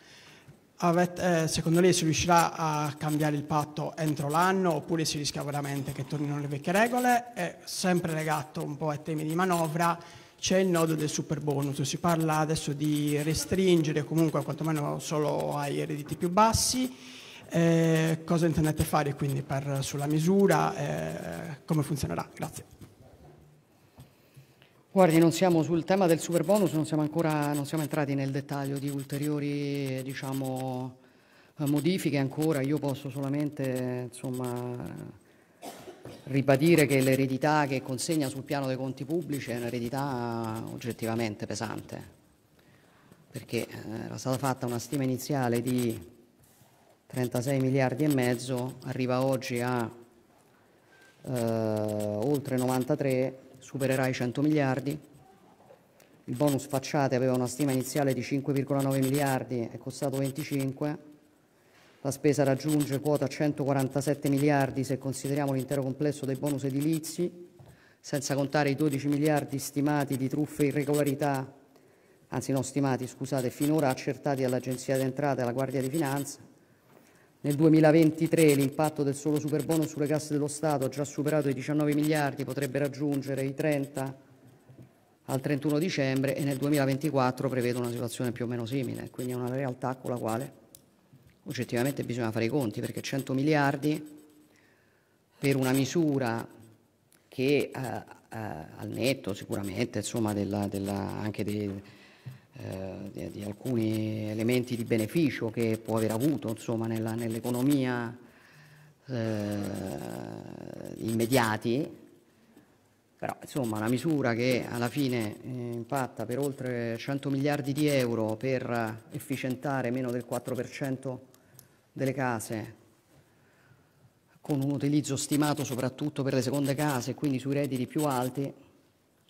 [SPEAKER 4] Avete, eh, secondo lei si riuscirà a cambiare il patto entro l'anno oppure si rischia veramente che tornino le vecchie regole? E sempre legato un po' ai temi di manovra, c'è il nodo del super bonus, si parla adesso di restringere comunque quantomeno solo ai redditi più bassi eh, cosa intendete fare quindi per, sulla misura? Eh, come funzionerà? Grazie. Guardi,
[SPEAKER 1] non siamo sul tema del super bonus, non siamo ancora non siamo entrati nel dettaglio di ulteriori diciamo, eh, modifiche ancora. Io posso solamente insomma, ribadire che l'eredità che consegna sul piano dei conti pubblici è un'eredità oggettivamente pesante, perché eh, era stata fatta una stima iniziale di 36 miliardi e mezzo, arriva oggi a eh, oltre 93, supererà i 100 miliardi. Il bonus facciate aveva una stima iniziale di 5,9 miliardi, è costato 25 la spesa raggiunge quota 147 miliardi se consideriamo l'intero complesso dei bonus edilizi, senza contare i 12 miliardi stimati di truffe e irregolarità, anzi non stimati, scusate, finora accertati dall'Agenzia d'Entrata e alla Guardia di Finanza, nel 2023 l'impatto del solo superbonus sulle casse dello Stato ha già superato i 19 miliardi, potrebbe raggiungere i 30 al 31 dicembre e nel 2024 prevede una situazione più o meno simile, quindi è una realtà con la quale oggettivamente bisogna fare i conti perché 100 miliardi per una misura che eh, eh, al netto sicuramente insomma, della, della, anche dei eh, di, di, alcuni elementi di beneficio che può aver avuto insomma, nella, nell'economia eh, immediati, però insomma una misura che alla fine eh, impatta per oltre 100 miliardi di euro per efficientare meno del 4% delle case con un utilizzo stimato soprattutto per le seconde case e quindi sui redditi più alti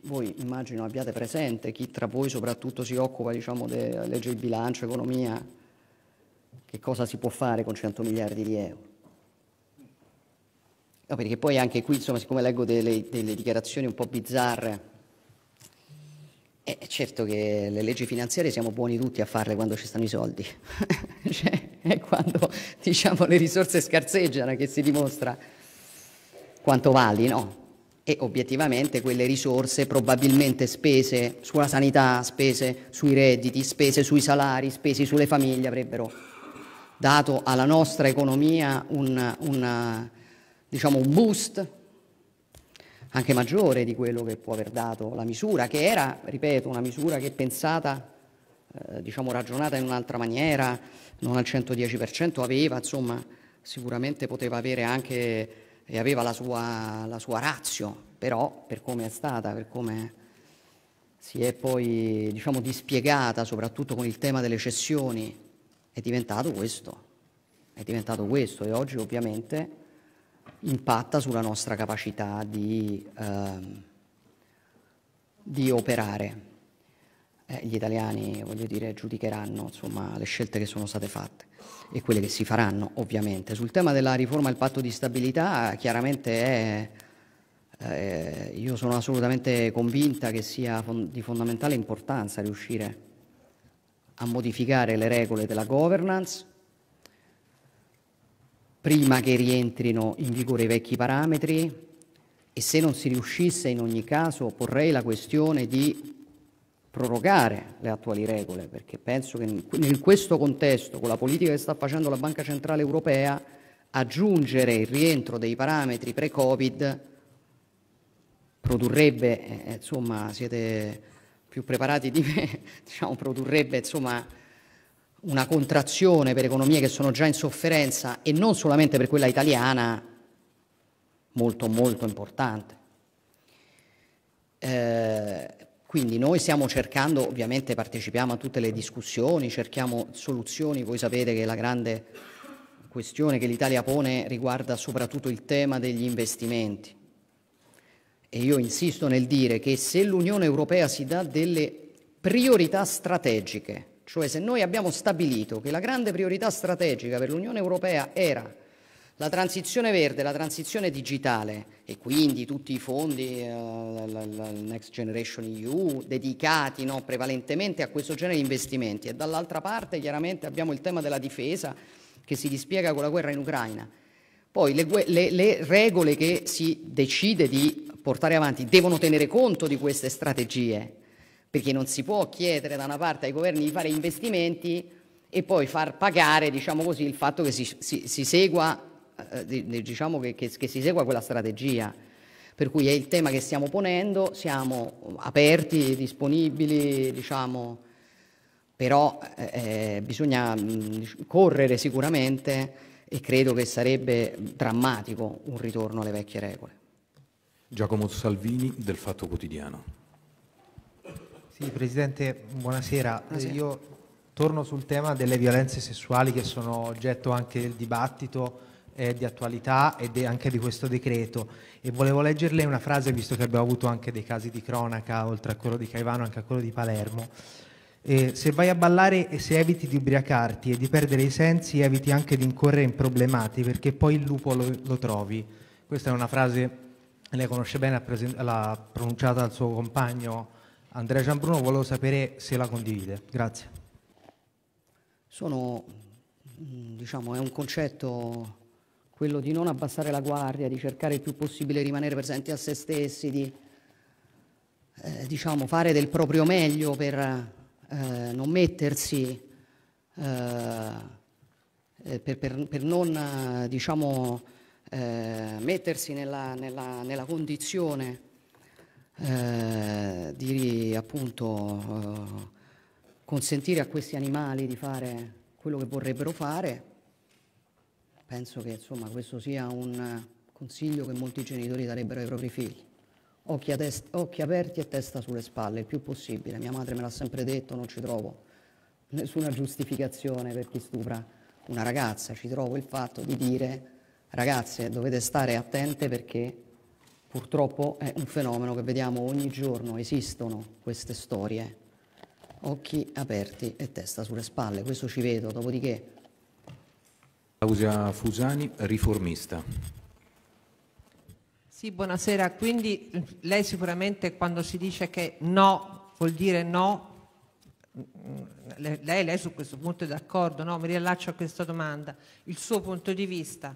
[SPEAKER 1] voi immagino abbiate presente, chi tra voi soprattutto si occupa diciamo, della legge di bilancio, economia, che cosa si può fare con 100 miliardi di euro. No, perché poi anche qui, insomma, siccome leggo delle, delle dichiarazioni un po' bizzarre, è eh, certo che le leggi finanziarie siamo buoni tutti a farle quando ci stanno i soldi, cioè, è quando diciamo, le risorse scarseggiano che si dimostra quanto vali, no? e obiettivamente quelle risorse probabilmente spese sulla sanità, spese sui redditi, spese sui salari, spese sulle famiglie avrebbero dato alla nostra economia un, un, diciamo un boost anche maggiore di quello che può aver dato la misura, che era, ripeto, una misura che pensata, eh, diciamo ragionata in un'altra maniera, non al 110%, aveva, insomma, sicuramente poteva avere anche e aveva la sua, la sua razio, però per come è stata, per come si è poi diciamo, dispiegata, soprattutto con il tema delle cessioni, è diventato questo. È diventato questo e oggi ovviamente impatta sulla nostra capacità di, eh, di operare eh, gli italiani voglio dire, giudicheranno insomma, le scelte che sono state fatte e quelle che si faranno ovviamente. Sul tema della riforma del patto di stabilità chiaramente è, eh, io sono assolutamente convinta che sia fon di fondamentale importanza riuscire a modificare le regole della governance prima che rientrino in vigore i vecchi parametri e se non si riuscisse in ogni caso porrei la questione di prorogare le attuali regole, perché penso che in questo contesto, con la politica che sta facendo la Banca Centrale Europea, aggiungere il rientro dei parametri pre-Covid
[SPEAKER 2] produrrebbe,
[SPEAKER 1] eh, eh insomma, siete più preparati di me, diciamo, produrrebbe insomma, una contrazione per economie che sono già in sofferenza e non solamente per quella italiana molto molto importante. Eh, quindi noi stiamo cercando, ovviamente partecipiamo a tutte le discussioni, cerchiamo soluzioni, voi sapete che la grande questione che l'Italia pone riguarda soprattutto il tema degli investimenti. E io insisto nel dire che se l'Unione Europea si dà delle priorità strategiche, cioè se noi abbiamo stabilito che la grande priorità strategica per l'Unione Europea era la transizione verde, la transizione digitale e quindi tutti i fondi eh, Next Generation EU dedicati no, prevalentemente a questo genere di investimenti e dall'altra parte chiaramente abbiamo il tema della difesa che si dispiega con la guerra in Ucraina. Poi le, le, le regole che si decide di portare avanti devono tenere conto di queste strategie perché non si può chiedere da una parte ai governi di fare investimenti e poi far pagare diciamo così, il fatto che si, si, si segua eh, diciamo che, che, che si segua quella strategia. Per cui è il tema che stiamo ponendo, siamo aperti, disponibili, diciamo, però eh, eh bisogna mh, mm, correre sicuramente e credo che sarebbe drammatico un ritorno
[SPEAKER 3] alle vecchie regole.
[SPEAKER 2] Giacomo Salvini del Fatto Quotidiano.
[SPEAKER 5] Sì, Presidente, buonasera. buonasera. Io torno sul tema delle violenze sessuali che sono oggetto anche del dibattito eh, di attualità e de- anche di questo decreto e volevo leggerle una frase visto che abbiamo avuto anche dei casi di cronaca oltre a quello di Caivano anche a quello di Palermo. Eh, se vai a ballare e se eviti di ubriacarti e di perdere i sensi eviti anche di incorrere in problemati perché poi il lupo lo, lo trovi. Questa è una frase, lei conosce bene, l'ha pronunciata dal suo compagno Andrea Giambruno, volevo sapere se la condivide. Grazie.
[SPEAKER 1] Sono, diciamo, è un concetto quello di non abbassare la guardia, di cercare il più possibile di rimanere presenti a se stessi, di eh, diciamo, fare del proprio meglio per eh, non mettersi, eh, eh per, per, per, non diciamo, eh, mettersi nella, nella, nella condizione eh, di appunto consentire a questi animali di fare quello che vorrebbero fare penso che insomma, questo sia un eh, consiglio che molti genitori darebbero ai propri figli. Occhi, testa, occhi, aperti e testa sulle spalle, il più possibile. Mia madre me l'ha sempre detto, non ci trovo nessuna giustificazione per chi stupra una ragazza, ci trovo il fatto di dire ragazze dovete stare attente perché purtroppo è un fenomeno che vediamo ogni giorno, esistono queste storie. Occhi aperti e testa sulle spalle, questo ci vedo, dopodiché
[SPEAKER 3] Claudia Fusani, riformista.
[SPEAKER 4] Sì, buonasera. Quindi lei sicuramente quando si dice che no vuol dire no, lei, lei su questo punto è d'accordo, no? Mi riallaccio a questa domanda. Il suo punto di vista,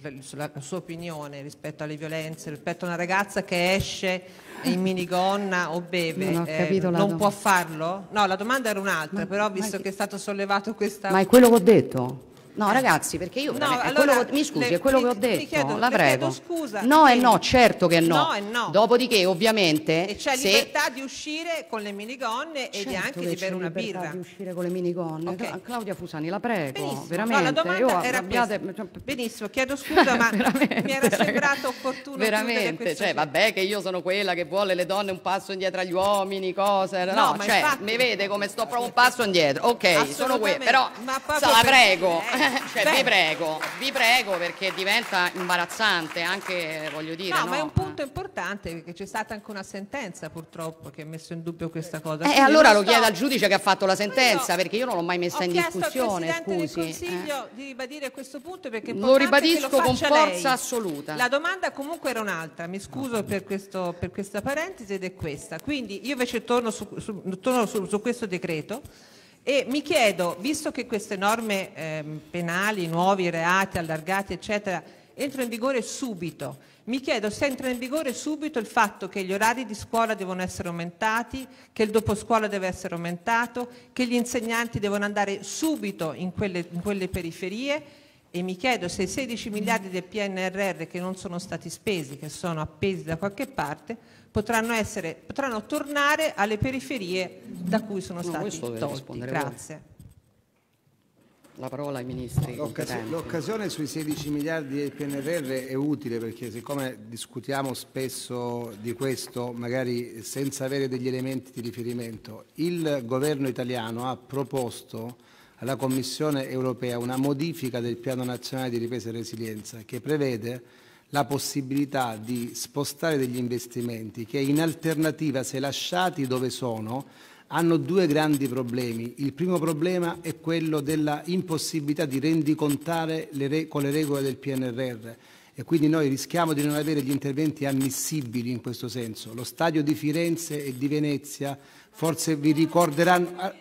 [SPEAKER 4] la, sua opinione rispetto alle violenze, rispetto a una ragazza che esce in minigonna o beve, non, eh, non può farlo? No, la domanda era un'altra, però visto che... che è stato sollevato questa... Ma è quello
[SPEAKER 1] che ho detto? No, eh. ragazzi,
[SPEAKER 4] perché io no, allora, quello, mi scusi, le, è quello le, che ho detto. Chiedo, la prego. chiedo
[SPEAKER 1] Scusa, no e no, certo che no. no, no. Dopodiché, ovviamente. E c'è se... libertà
[SPEAKER 4] di uscire con le minigonne e certo di anche di bere una birra. di uscire con le
[SPEAKER 1] minigonne. Okay. Claudia Fusani, la
[SPEAKER 4] prego. Benissimo. Veramente. No, io era abbiate... Cioè, Benissimo, chiedo scusa, ma mi era sembrato opportuno. Veramente, cioè,
[SPEAKER 1] vabbè, che io sono quella che vuole le donne un passo indietro agli uomini, cose. No, no ma cioè, infatti... mi vede come sto proprio un passo indietro. Ok, sono quella. Però, Ma la prego. Eh cioè, vi prego, vi prego perché diventa imbarazzante
[SPEAKER 4] anche, voglio dire. No, no? ma è un punto importante perché c'è stata anche una sentenza purtroppo che ha messo in dubbio questa cosa. E eh, allora lo sto... chiede al giudice
[SPEAKER 1] che ha fatto la sentenza io perché io non l'ho mai messa in discussione. Scusi.
[SPEAKER 4] Del consiglio eh? di ribadire questo punto perché lo ribadisco lo con forza lei. assoluta. La domanda comunque era un'altra, mi scuso per, questo, per questa parentesi ed è questa. Quindi io invece torno su, su, torno su, su questo decreto e mi chiedo, visto che queste norme eh, penali, nuovi, reati, allargati, eccetera, entrano in vigore subito, mi chiedo se entra in vigore subito il fatto che gli orari di scuola devono essere aumentati, che il doposcuola deve essere aumentato, che gli insegnanti devono andare subito in quelle, in quelle periferie e mi chiedo se i 16 miliardi del PNRR che non sono stati spesi, che sono appesi da qualche parte, potranno, essere, potranno tornare alle periferie da cui sono stati no, tolti. Grazie. Voi la parola ai ministri.
[SPEAKER 5] L'occasione sui 16 miliardi del PNRR è utile perché siccome discutiamo spesso di questo, magari senza avere degli elementi di riferimento, il governo italiano ha proposto alla Commissione europea una modifica del Piano nazionale di ripresa e resilienza che prevede la possibilità di spostare degli investimenti che in alternativa, se lasciati dove sono, hanno due grandi problemi. Il primo problema è quello della impossibilità di rendicontare le con le regole del PNRR e quindi noi rischiamo di non avere gli interventi ammissibili in questo senso. Lo stadio di Firenze e di Venezia forse vi ricorderanno... Ah,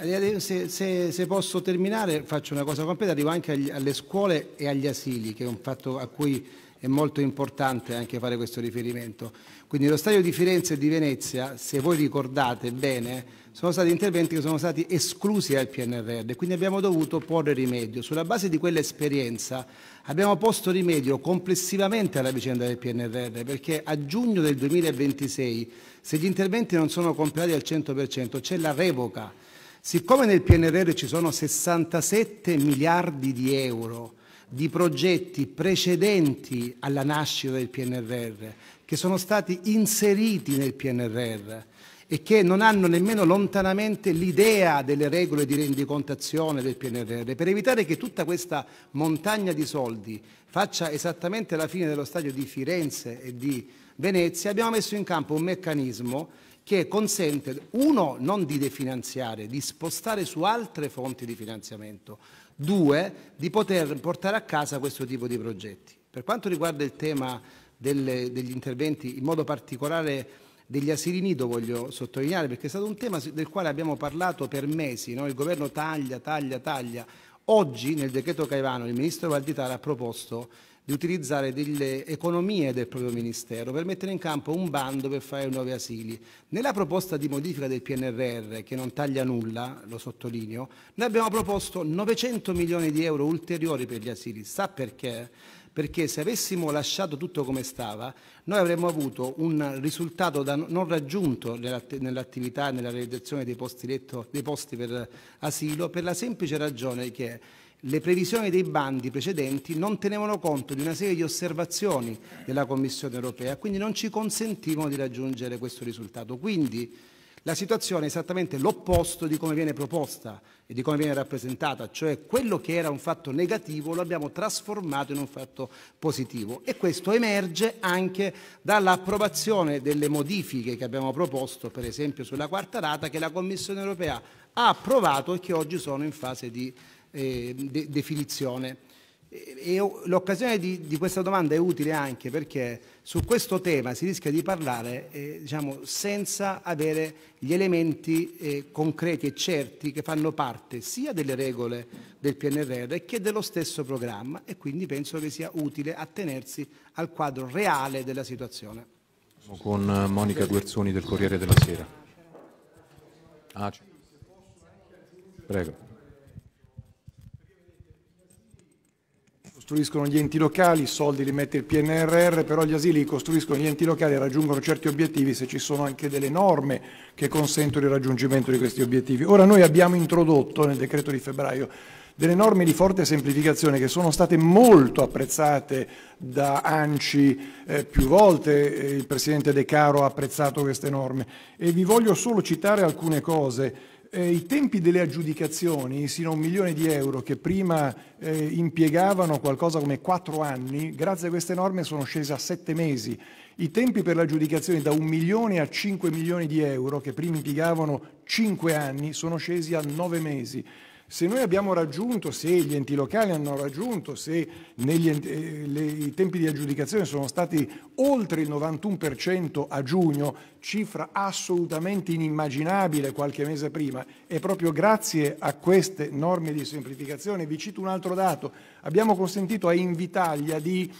[SPEAKER 5] eh, eh, se, se, se, posso terminare faccio una cosa completa, arrivo anche agli, alle scuole e agli asili, che è un fatto a cui è molto importante anche fare questo riferimento. Quindi lo stadio di Firenze e di Venezia, se voi ricordate bene, sono stati interventi che sono stati esclusi dal PNRR, quindi abbiamo dovuto porre rimedio. Sulla base di quell'esperienza abbiamo posto rimedio complessivamente alla vicenda del PNRR, perché a giugno del 2026, se gli interventi non sono completati al 100%, c'è la revoca Siccome nel PNRR ci sono 67 miliardi di euro di progetti precedenti alla nascita del PNRR, che sono stati inseriti nel PNRR e che non hanno nemmeno lontanamente l'idea delle regole di rendicontazione del PNRR, per evitare che tutta questa montagna di soldi faccia esattamente la fine dello stadio di Firenze e di Venezia, abbiamo messo in campo un meccanismo che consente, uno, non di definanziare, di spostare su altre fonti di finanziamento, due, di poter portare a casa questo tipo di progetti. Per quanto riguarda il tema delle, degli interventi, in modo particolare degli asili nido voglio sottolineare perché è stato un tema del quale abbiamo parlato per mesi, no? il governo taglia, taglia, taglia. Oggi nel decreto Caivano il ministro Valditara ha proposto di utilizzare delle economie del proprio Ministero per mettere in campo un bando per fare nuovi asili. Nella proposta di modifica del PNRR, che non taglia nulla, lo sottolineo, noi abbiamo proposto 900 milioni di euro ulteriori per gli asili. Sa perché? perché se avessimo lasciato tutto come stava, noi avremmo avuto un risultato non raggiunto nell'attività e nella realizzazione dei posti, letto, dei posti per asilo per la semplice ragione che le previsioni dei bandi precedenti non tenevano conto di una serie di osservazioni della Commissione europea, quindi non ci consentivano di raggiungere questo risultato. Quindi la situazione è esattamente l'opposto di come viene proposta e di come viene rappresentata, cioè quello che era un fatto negativo lo abbiamo trasformato in un fatto positivo e questo emerge anche dall'approvazione delle modifiche che abbiamo proposto, per esempio sulla quarta rata, che la Commissione europea ha approvato e che oggi sono in fase di eh, de definizione. l'occasione di, di, questa domanda è utile anche perché su questo tema si rischia di parlare eh, diciamo, senza avere gli elementi eh, concreti e certi che fanno parte sia delle regole del PNRR che dello stesso programma e quindi penso che sia utile attenersi al quadro reale della situazione.
[SPEAKER 2] Sono Con eh, Monica Guerzoni del Corriere della Sera. Ah, Prego.
[SPEAKER 3] costruiscono gli enti locali, i soldi li mette il PNRR, però gli asili li costruiscono gli enti locali e raggiungono certi obiettivi se ci sono anche delle norme che consentono il raggiungimento di questi obiettivi. Ora noi abbiamo introdotto nel decreto di febbraio delle norme di forte semplificazione che sono state molto apprezzate da ANCI eh, più volte, eh, il Presidente De Caro ha apprezzato queste norme e vi voglio solo citare alcune cose. Eh, I tempi delle aggiudicazioni, sino a un milione di euro, che prima eh, impiegavano qualcosa come quattro anni, grazie a queste norme sono scesi a sette mesi. I tempi per l'aggiudicazione da un milione a cinque milioni di euro, che prima impiegavano cinque anni, sono scesi a nove mesi. Se noi abbiamo raggiunto, se gli enti locali hanno raggiunto, se negli, eh, le, i tempi di aggiudicazione sono stati oltre il 91% a giugno, cifra assolutamente inimmaginabile qualche mese prima, è proprio grazie a queste norme di semplificazione, vi cito un altro dato, abbiamo consentito a Invitalia di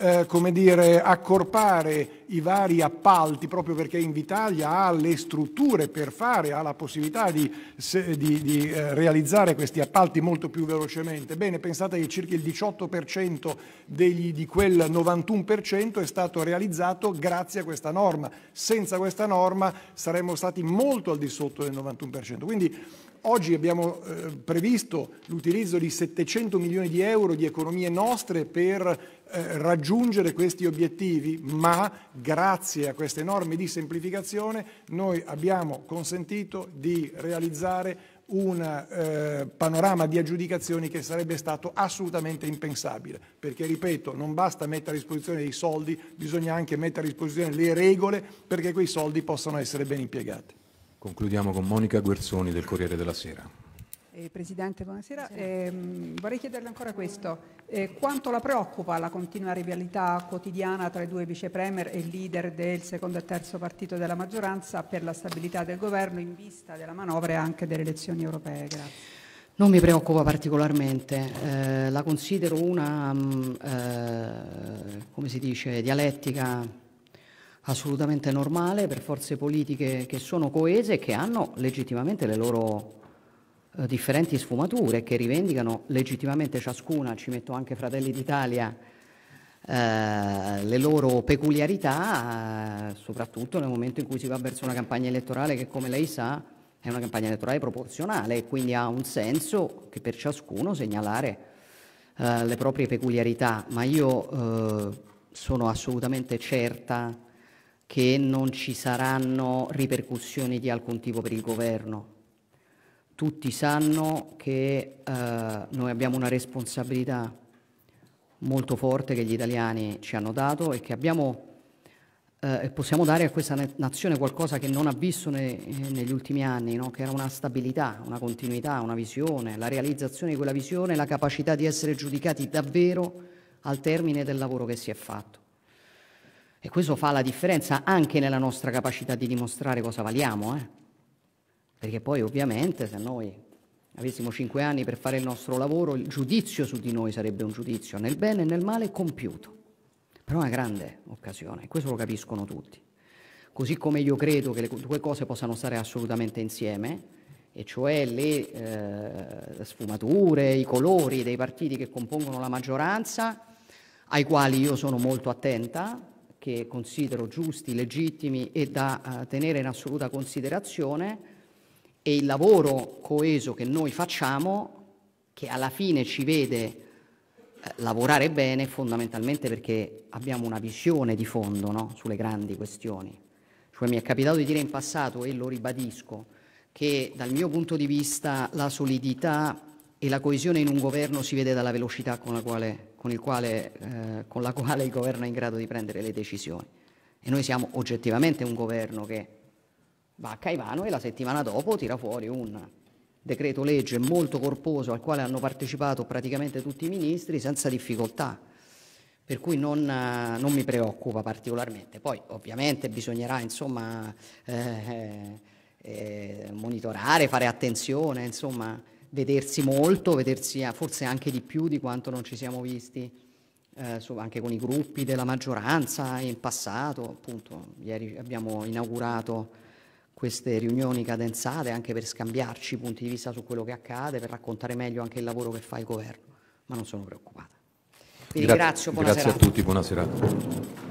[SPEAKER 3] eh, come dire, accorpare i vari appalti, proprio perché Invitalia ha le strutture per fare, ha la possibilità di, se, di, di eh, realizzare questi appalti molto più velocemente. Bene, pensate che circa il 18% degli, di quel 91% è stato realizzato grazie a questa norma. Senza questa norma saremmo stati molto al di sotto del 91%. Quindi Oggi abbiamo eh, previsto l'utilizzo di 700 milioni di euro di economie nostre per eh, raggiungere questi obiettivi, ma grazie a queste norme di semplificazione noi abbiamo consentito di realizzare un eh, panorama di aggiudicazioni che sarebbe stato assolutamente impensabile, perché ripeto, non basta mettere a disposizione dei soldi, bisogna anche mettere a disposizione le regole perché quei soldi possano essere ben impiegati.
[SPEAKER 2] Concludiamo con Monica Guerzoni del Corriere della Sera.
[SPEAKER 4] Eh, Presidente, buonasera. Eh, vorrei chiederle ancora questo. Eh, quanto la preoccupa la continua rivalità quotidiana tra i due vice premier e leader del secondo e terzo partito della maggioranza per la stabilità del governo in vista della manovra e anche delle elezioni europee? Grazie. Non mi preoccupa
[SPEAKER 1] particolarmente, eh, la considero una, mh, mm, eh, come si dice, dialettica assolutamente normale per forze politiche che sono coese e che hanno legittimamente le loro eh, differenti sfumature che rivendicano legittimamente ciascuna, ci metto anche Fratelli d'Italia, eh, le loro peculiarità, eh, soprattutto nel momento in cui si va verso una campagna elettorale che, come lei sa, è una campagna elettorale proporzionale e quindi ha un senso che per ciascuno segnalare eh, le proprie peculiarità, ma io eh, sono assolutamente certa che non ci saranno ripercussioni di alcun tipo per il governo tutti sanno che eh, noi abbiamo una responsabilità molto forte che gli italiani ci hanno dato e che abbiamo, eh, possiamo dare a questa nazione qualcosa che non ha visto ne, negli ultimi anni, no? che era una stabilità, una continuità, una visione, la realizzazione di quella visione, la capacità di essere giudicati davvero al termine del lavoro che si è fatto. E questo fa la differenza anche nella nostra capacità di dimostrare cosa valiamo. Eh? perché poi ovviamente se noi avessimo cinque anni per fare il nostro lavoro, il giudizio su di noi sarebbe un giudizio nel bene e nel male compiuto. Però è una grande occasione, questo lo capiscono tutti. Così come io credo che le due cose possano stare assolutamente insieme, e cioè le eh, sfumature, i colori dei partiti che compongono la maggioranza, ai quali io sono molto attenta, che considero giusti, legittimi e da eh, tenere in assoluta considerazione, e il lavoro coeso che noi facciamo, che alla fine ci vede eh, lavorare bene fondamentalmente perché abbiamo una visione di fondo no? sulle grandi questioni. Cioè mi è capitato di dire in passato, e lo ribadisco, che dal mio punto di vista la solidità e la coesione in un governo si vede dalla velocità con la quale, con quale, eh, con la quale il governo è in grado di prendere le decisioni. E noi siamo oggettivamente un governo che va a Caivano e la settimana dopo tira fuori un decreto legge molto corposo al quale hanno partecipato praticamente tutti i ministri senza difficoltà. Per cui non, eh, non mi preoccupa particolarmente. Poi ovviamente bisognerà insomma, eh, eh, monitorare, fare attenzione, insomma, vedersi molto, vedersi forse anche di più di quanto non ci siamo visti eh, anche con i gruppi della maggioranza in passato. Appunto, ieri abbiamo inaugurato queste riunioni cadenzate anche per scambiarci punti di vista su quello che accade, per raccontare meglio anche il lavoro che fa il governo, ma non sono preoccupata. Vi ringrazio, buona Grazie serata. a tutti,
[SPEAKER 2] buona serata.